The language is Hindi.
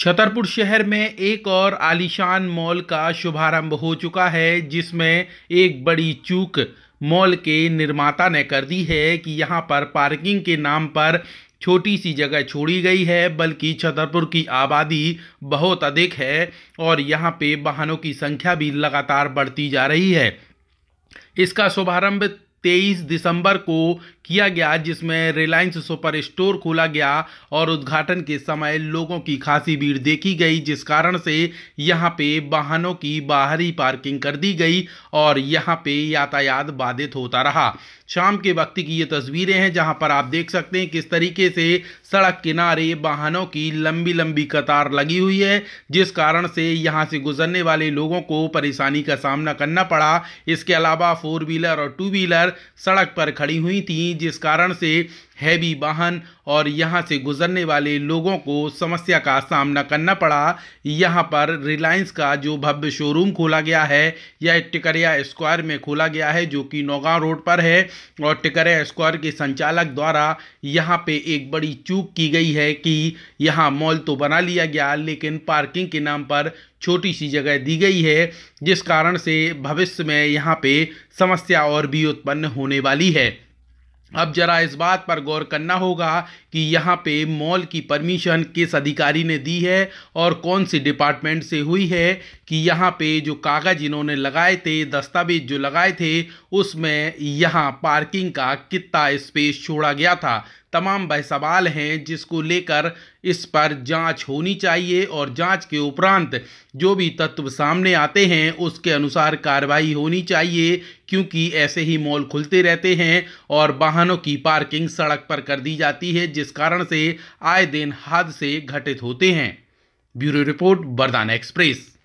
छतरपुर शहर में एक और आलीशान मॉल का शुभारंभ हो चुका है जिसमें एक बड़ी चूक मॉल के निर्माता ने कर दी है कि यहाँ पर पार्किंग के नाम पर छोटी सी जगह छोड़ी गई है बल्कि छतरपुर की आबादी बहुत अधिक है और यहाँ पे वाहनों की संख्या भी लगातार बढ़ती जा रही है इसका शुभारंभ तेईस दिसंबर को किया गया जिसमें रिलायंस सुपर स्टोर खोला गया और उद्घाटन के समय लोगों की खासी भीड़ देखी गई जिस कारण से यहाँ पे वाहनों की बाहरी पार्किंग कर दी गई और यहाँ पे यातायात बाधित होता रहा शाम के वक्त की ये तस्वीरें हैं जहाँ पर आप देख सकते हैं किस तरीके से सड़क किनारे वाहनों की लंबी लंबी कतार लगी हुई है जिस कारण से यहाँ से गुजरने वाले लोगों को परेशानी का सामना करना पड़ा इसके अलावा फोर व्हीलर और टू व्हीलर सड़क पर खड़ी हुई थी थी जिस कारण से हैवी वाहन और यहां से गुजरने वाले लोगों को समस्या का सामना करना पड़ा यहां पर रिलायंस का जो भव्य शोरूम खोला गया है यह टिकरिया स्क्वायर में खोला गया है जो कि नौगांव रोड पर है और टिकरिया स्क्वायर के संचालक द्वारा यहां पे एक बड़ी चूक की गई है कि यहां मॉल तो बना लिया गया लेकिन पार्किंग के नाम पर छोटी सी जगह दी गई है जिस कारण से भविष्य में यहाँ पे समस्या और भी उत्पन्न होने वाली है अब जरा इस बात पर गौर करना होगा कि यहाँ पे मॉल की परमिशन किस अधिकारी ने दी है और कौन सी डिपार्टमेंट से हुई है कि यहाँ पे जो कागज़ इन्होंने लगाए थे दस्तावेज जो लगाए थे उसमें यहाँ पार्किंग का कितना स्पेस छोड़ा गया था तमाम बहसवाल हैं जिसको लेकर इस पर जांच होनी चाहिए और जांच के उपरांत जो भी तत्व सामने आते हैं उसके अनुसार कार्रवाई होनी चाहिए क्योंकि ऐसे ही मॉल खुलते रहते हैं और वाहनों की पार्किंग सड़क पर कर दी जाती है जिस कारण से आए दिन हादसे घटित होते हैं ब्यूरो रिपोर्ट बरदाना एक्सप्रेस